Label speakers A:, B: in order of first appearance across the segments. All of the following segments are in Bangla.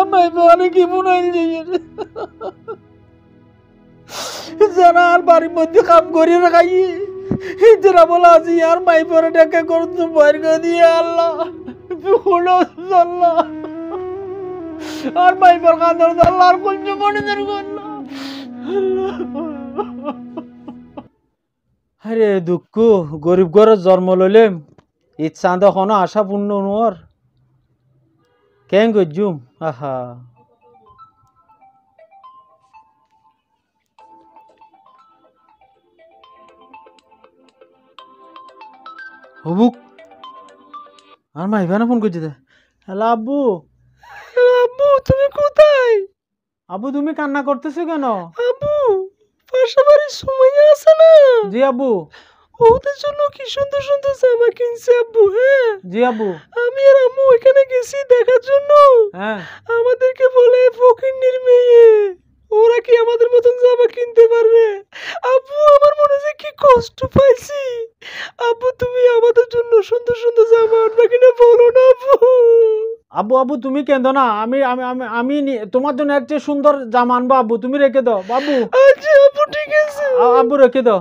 A: అమ్మాయి బాలికి మునాయిలు చేయాలి যারা আর বাড়ির মধ্যে কাম করি রাখাই যারা বলা আছি আর মাই পরে ডেকে করতো বাইর দিয়ে আল্লাহ হলো আল্লাহ আর মাই পর কাঁদর আল্লাহ আর কোন জীবনে আল্লাহ আরে দুঃখ গরিব ঘরে জন্ম ললেম ঈদ চাঁদ এখনো আশা পূর্ণ নোয়ার কেন গজুম আহা হবুক আর মা ইভানা ফোন করছে হ্যালো আব্বু আব্বু তুমি কোথায় আব্বু তুমি কান্না করতেছো কেন আব্বু
B: পাশাপাশি সময় আছে না জি আব্বু ওদের জন্য কি সুন্দর সুন্দর জামা কিনছে আব্বু হ্যাঁ জি আব্বু আমি আর আম্মু ওইখানে গেছি দেখার জন্য হ্যাঁ আমাদেরকে বলে ফকিন্নির মেয়ে ওরা কি আমাদের মতন জামা কিনতে পারবে আব্বু আমার মনে যে কি কষ্ট পাইছি আব্বু তুমি আমাদের জন্য সুন্দর সুন্দর
A: আব্বু আব্বু তুমি দো না আমি আমি আমি তোমার জন্য এক চেয়ে সুন্দর জামা আনবো আব্বু তুমি রেখে দাও বাবু
C: আচ্ছা, আব্বু ঠিক আছে আব্বু রেখে দাও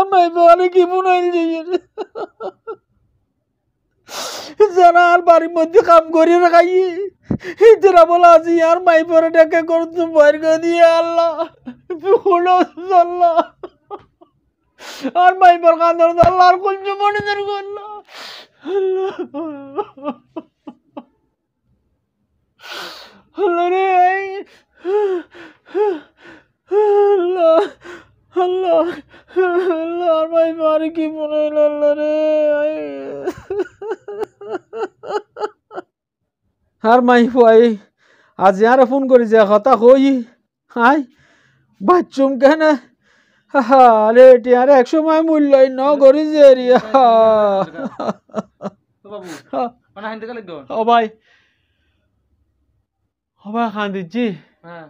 C: আমার বলে
A: কি মনে হয় বাড়ির মধ্যে কাম করি রাখাই হিজরা বলা আছি আর মাই পরে ডেকে করতো বাইর দিয়ে আল্লাহ আল্লাহ আর মাই পর কান্দর আল্লাহ আর কোন জীবনে করল
C: আল্লাহ রে আল্লাহ আল্লাহ আল্লাহ আর মাই
A: পর কি মনে হলো আল্লাহ রে আর মাই ভাই আজ আরে ফোন করি যে কথা কই হাই বাচ্চুম কেন আরে এটি আরে এক সময় মূল্য ন করি যে রিয়া ও ভাই ও ভাই খান দিচ্ছি
C: হ্যাঁ।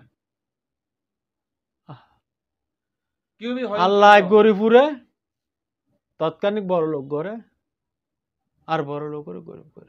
C: আল্লাহ
A: গরিপুরে তৎকালীন বড় লোক করে আর বড় লোক করে গরিব করে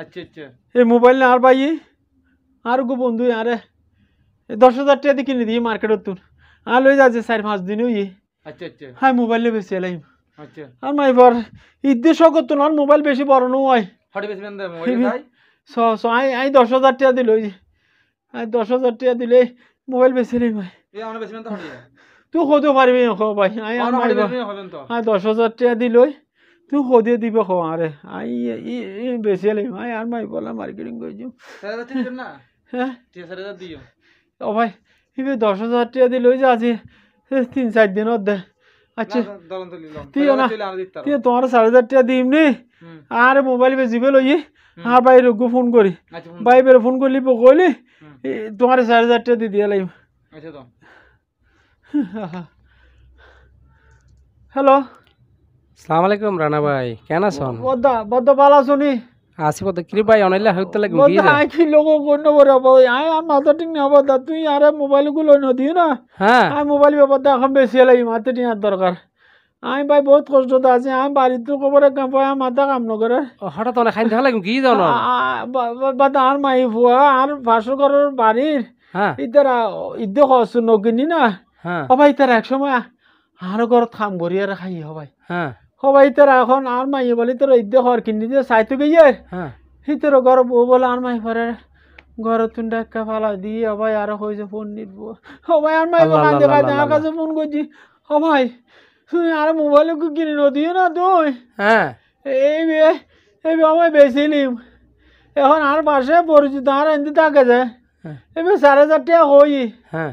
A: আচ্ছা আচ্ছা এই মোবাইল না আর ভাই আর গো বন্ধু আরে দশ হাজার টাকা দিয়ে কিনে দিই মার্কেটের তুন আর লই যাচ্ছে চার পাঁচ দিনে ইয়ে আচ্ছা আচ্ছা হ্যাঁ মোবাইল নিয়ে বেশি এলাম আচ্ছা আর মাই বার ঈদের শখ তো না মোবাইল বেশি বড় নো হয় স স আই আই দশ হাজার টাকা দিল ওই আই দশ হাজার টাকা দিলে মোবাইল বেশি নেই ভাই তুই হতে পারবি ভাই আই দশ হাজার টাকা দিলই তুই খোঁজে দিবে খো আরে আই ই বেশি এলাম আই আর মাই বলা মার্কেটিং করছি হ্যাঁ ও ভাই ইবে দশ হাজার টাকা দি লই যা আছি তিন চার দিন অর্ধে আচ্ছা
C: তুই না তুই তোমার
A: সাড়ে হাজার টাকা দিম নি আর মোবাইল বেচিবে লই আর ভাই রোগ্য ফোন করি ভাই বের ফোন করলি কইলি তোমার সাড়ে হাজার টাকা দিয়ে দিয়ে লাইম আচ্ছা তো হ্যালো
B: সালাম আলাইকুম রানা ভাই কেন আছেন
A: বদ্দা বদ্দা ভালো
B: আসি বদ্দা কি ভাই হইতে লাগে বদ্দা আই
A: কি লোক কোন বড় আই আর মাথা ঠিক না বদ্দা তুই আরে মোবাইল গুলো ন দিও না হ্যাঁ আই মোবাইল বদ্দা এখন বেশি লাগি মাথা ঠিক দরকার আই ভাই বহুত কষ্টতে আছে আই বাড়ির তো কবরে কাম পাই মাথা কাম নকরে হঠাৎ অনেক খাই কি জানো বাদা আর মাই ফুয়া আর ভাসর ঘরের বাড়ির হ্যাঁ ইদারা ইদ্য হসু নকিনি না হ্যাঁ অবাই তার এক সময় আর ঘর থাম গড়িয়ে খাই হবাই হ্যাঁ সবাই তোর এখন আর মাইয়ে বলি তোর ইদ্য ঘর কিনে দিয়ে সাইতে গিয়ে হ্যাঁ হি তোর ঘর বউ বলে আর মাই ঘরে ঘর তুন ডাক্কা ফালা দিয়ে অবাই আর হয়েছে ফোন নিব সবাই আর মাই বলে আনতে পারে আমার ফোন করছি সবাই শুনি আর মোবাইলে কিনে নদিও না তুই হ্যাঁ এই বে এই বে আমায় বেশি নিম এখন আর পাশে পরিচিত আর এনতে থাকে যায় এবার সাড়ে চারটে হই
B: হ্যাঁ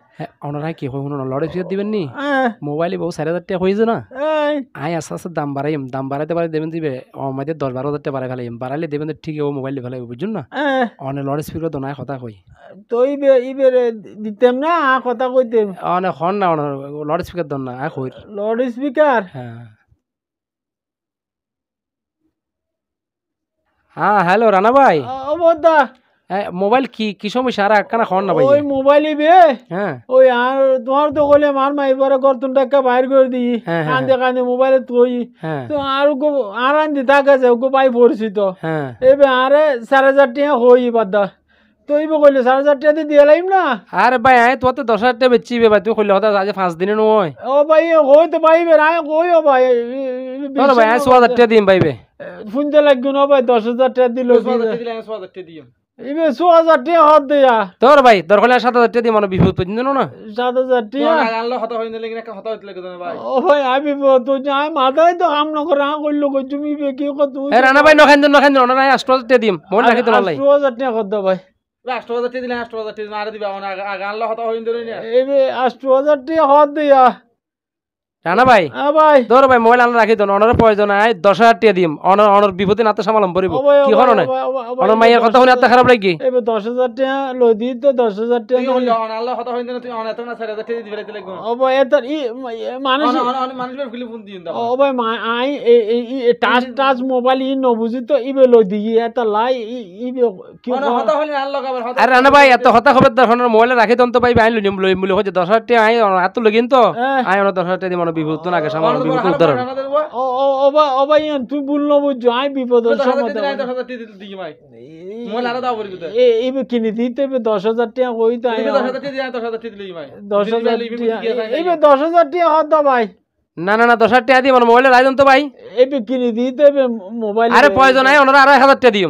B: হ্যাঁ ওনারা কি হয় শুনুন লড়ে ফিরত দিবেন নি মোবাইলে বহু চারি হাজার টাকা হয়েছে না আয় আস্তে আস্তে দাম বাড়াইম দাম বাড়াইতে পারে দেবেন দিবে আমাদের দশ বারো হাজার টাকা বাড়াই ফেলাইম বাড়াইলে দেবেন ঠিক ও মোবাইল ফেলাই বুঝুন না অনেক লড়ে ফিরত দোনায় কথা কই তো ইবেরে দিতাম না কথা কইতাম অনেক হন না অনেক লড়ে স্পিকার দন না আয় কইর লড়ে স্পিকার হ্যাঁ হ্যাঁ হ্যালো রানা ভাই ও বোধা হ্যাঁ, মোবাইল কি কি সমস্যা আর একখানা খন না ভাই ওই
A: মোবাইলই বে হ্যাঁ ওই আর তোমার তো কইলে মার মাই বড় গর্তন টাকা বাইর করে দি হ্যাঁ, হ্যাঁ, কান্দে কান্দে মোবাইলে তুই তো আর গো আর আন্দি টাকা যাও গো ভাই পড়ছি তো এবে আরে সাড়ে হাজার টাকা হই বাদা তুই কইলে সাড়ে হাজার টাকা দিয়ে লাইম না
B: আরে ভাই আয় তোর তো দশ হাজার টাকা বেচি বে ভাই তুই কইলে হতা আজ পাঁচ দিনে নয়
A: ও ভাই হই তো ভাই বে আয় কই ও ভাই ভাই আয় ছ হাজার টাকা দিম ভাই বে ফোন তো লাগবে না ভাই দশ হাজার টাকা দিল ছ হাজার টাকা দিলে ছ হাজার টাকা দিম ইমে ছ হাজার টিয়া হত দিয়া
B: তোর ভাই তোর হলে সাত হাজার টিয়া দিয়ে মানে বিপদ পর্যন্ত না সাত
A: হাজার টিয়া আনলো
C: হতা হইলে লেগে হতা হইলে কেন ভাই ও ভাই
A: আমি তো যাই মাথায় তো কাম না করে আ কইলো কই তুমি
C: বে কি কো তুমি এ রানা ভাই নখাইন নখাইন
B: না না 800 টিয়া দিম মন রাখি তো লাই 800 টিয়া কর দাও ভাই
C: আষ্ট হাজার টিয়া দিলে আষ্ট হাজার টিয়া আরে দিবা আনলো হতা হইলে এই
B: আষ্ট হাজার টিয়া হত দিয়া রানা ভাই হ্যাঁ ভাই ধরো ভাই মোবাইল আনা রাখি দেন অনার প্রয়োজন আয় দশ হাজার টিয়া দিম অনার অনার বিপদে নাতে সামালাম পড়িব কি হলো না মাইয়ের কথা শুনে আত্মা খারাপ
C: দশ হাজার টিয়া লই দিই তো দশ হাজার কথা না তুই তো না চার হাজার ও ভাই এত ই মানুষ মানুষ ভাই ফোন দিন
A: ও ভাই আই টাচ টাচ মোবাইল ই নবুঝি তো ইবে লই দিই এত লাই ই কি কথা হইলে আল্লাহ কাবার আরে রানা
B: ভাই এত কথা খবর মোবাইল রাখি দেন তো ভাই আই লই লই হচ্ছে দশ হাজার টাকা আই হাত লগিন তো হ্যাঁ। আই অনার দশ হাজার দিম সামান্য বিপদ না আগে সামান্য বিপদ উদ্ধার
A: অবাইয়ান তুই বুললো বুঝছো আই বিপদ এইবার কিনে দিতে হবে দশ টাকা তো টাকা ভাই না না না দশ টাকা আমার মোবাইলে রাইজন তো ভাই এইবার কিনে দিতে হবে মোবাইল আরে প্রয়োজন নাই ওনারা আড়াই হাজার টাকা
C: দিও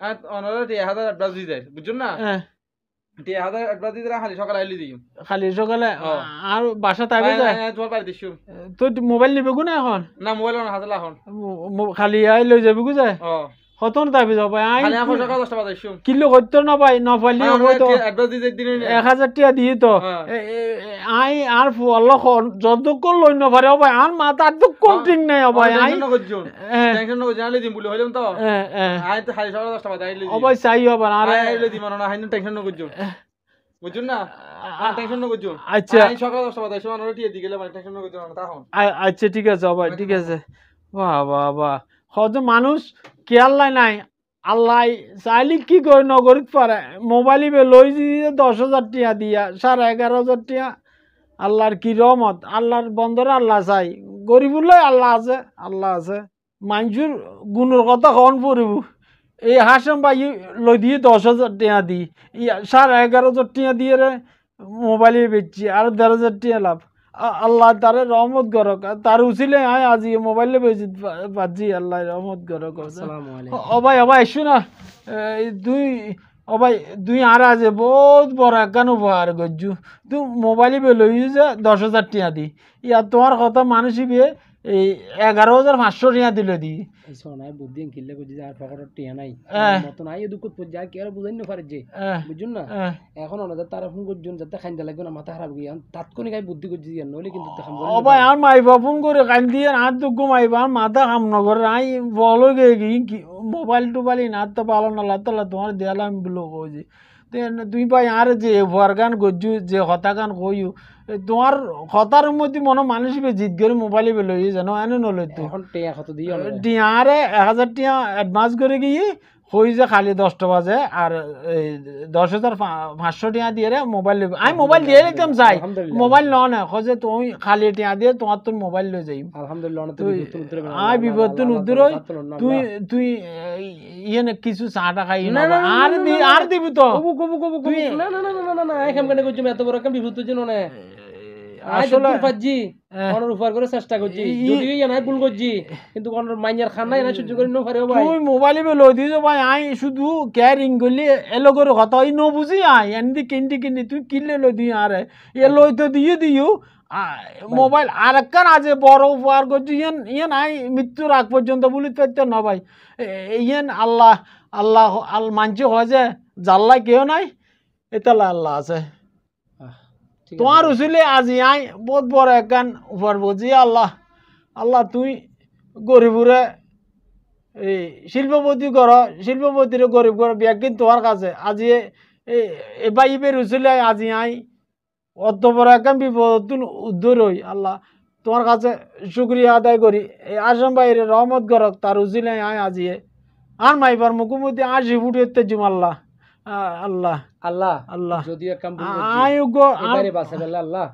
C: হ্যাঁ, অনারা টিয়া হাজার অ্যাডভান্স দিয়ে দেয় বুঝছো না হ্যাঁ। টিয়া হাজার অ্যাডভান্স দিয়ে খালি সকালে আইলি দিই
A: খালি সকালে আর বাসা তাবে যায়
C: তোমার বাড়ি দিছো তো
A: মোবাইল নিবে না এখন
C: না মোবাইল হাজার এখন
A: খালি আই লই যাবে গু যায় হতন দাবি যাব আই কিলো না ভাই
C: টাকা দিয়ে তো হ্যাঁ। আই
A: আর লই ভাই আর তো কোন হ্যাঁ। ঠিক নাই ভাই হ্যাঁ, আই
C: দিম চাই হবে আর না টেনশন না করছো আচ্ছা আই দি গেলে মানে
A: আচ্ছা, ঠিক আছে ঠিক আছে বাহ বাহ বাহ হয়তো মানুষ কেয়ারলাই নাই আল্লাহ চাইলে কি করে নগরিক পারে মোবাইল লই দিয়ে দশ হাজার টিয়া দিয়া সাড়ে এগারো হাজার টিয়া আল্লাহর কি রহমত আল্লাহর বন্দরে আল্লাহ চাই গরিবুল্লাই আল্লাহ আছে আল্লাহ আছে মানুষের গুণের কথা কন পড়ব এই হাসম ভাই লই দিয়ে দশ হাজার টিয়া দিই সাড়ে এগারো হাজার টিয়া দিয়ে মোবাইলে বেচছি আর দেড় হাজার টিয়া লাভ আল্লাহ তার রহমত গরক তার উচিলে আয় আজি মোবাইলে বেজি বাজি আল্লাহ রহমত গরক অবাই অবাই শুনা দুই অবাই দুই আর আছে বহুত বড় একখান উপহার গজ্জু তুই মোবাইলে বেলই যে দশ হাজার টিয়া দি ইয়া তোমার কথা মানুষই বিয়ে এই এগারো হাজার পাঁচশো টিয়া দিল দি
B: সোনায় বুদ্ধি কিনলে বুঝি আর পকেটের টিয়া নাই মতন আই দুঃখ পড়ছে আর বুঝাই না যে বুঝুন না এখন ওনাদের তারা ফোন করছুন যাতে খাইন্দা লাগবে না মাথা খারাপ গিয়ে তাৎক্ষণিক আমি বুদ্ধি করছি দিয়ে নইলে কিন্তু দেখাম
A: আর মাইবা ফোন করে কান দিয়ে আর দুঃখ মাইবা মাথা কাম না আই বলো গে মোবাইল টোবাইল না তো পালো না লাতো তোমার দেয়ালাম ব্লক হয়েছে তুই দুই ভাই আর যে ভরগান গজ্জু যে হতা গান কইউ তোমার হতার মধ্যে মনে মানুষ বে জিত করে মোবাইল বে লই জানো এনে নলই তো টিয়া কত টিয়া এক হাজার টিয়া অ্যাডভান্স করে গিয়ে হই যে খালি দশটা বাজে আর দশ হাজার পাঁচশো টিয়া দিয়ে রে মোবাইল আমি মোবাইল দিয়ে নিতাম চাই মোবাইল ল না খোঁজে তুমি খালি টিয়া দিয়ে তোমার তোর মোবাইল লয়ে যাই আই বিপদ তুই উদ্দুর তুই তুই ইয়ে না কিছু চাটা খাই না আর দি আর দিবি তো কবু
B: কবু কবু না না না না না না এখান কেন করছি এত বড় কেন বিপদ তুই না করে চেষ্টা করছি করছি কিন্তু ভাই
A: আই কেয়ারিং করলি এলো কথা আই তুই কিনলে দি আরে এ দিও মোবাইল আর একখান আছে বড় উপহার করছি ইয়ান ইয়েন আই মৃত্যুর আগ পর্যন্ত বলি তো না ভাই ইয়েন আল্লাহ আল্লাহ আল মানছি হয় যে জাল্লা কেউ নাই এতালা আল্লাহ আছে তোমার উচিলে আজি আই বহুত বড় একান উপার বুঝি আল্লাহ আল্লাহ তুই গরিবরে এই শিল্পপতি কর শিল্পপতির গরিব কর বিয়া কিন্তু তোমার কাছে আজি এবার ইবের উচিলে আজি আই অত বড় একান বিপদ উদ্ধর হই আল্লাহ তোমার কাছে শুক্রিয়া আদায় করি এই আসম ভাইয়ের রহমত করক তার উজিলে আয় আজিয়ে আর মাইবার মুখোমুখি আজি ফুটে জুমাল্লাহ
B: আল্লাহ আল্লাহ আল্লাহ যদি আয়গো বাসাবেলা আল্লাহ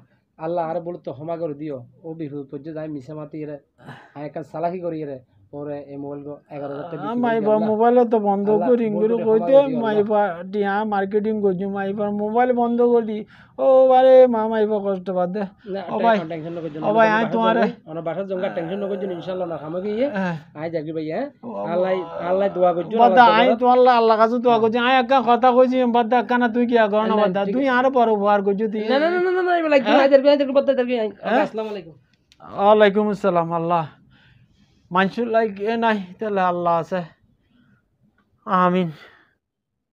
B: আল্লাহ আর বলতো ক্ষমা করে দিও ও বিহুত যে আমি মিশে মাতি রে আয় কাল সালাহি করি রে বন্ধ মার্কেটিং মোবাইল
A: হ্যাঁ, বন্ধ মা মাইবা কষ্ট আই হ্যাঁ। হ্যাঁ। একা কথা দা তুই কি না তুই আর পর উপহার তুই আলাইকুম আসসালাম আল্লাহ মানুষের লাগে নাই তাহলে আল্লাহ আছে আমিন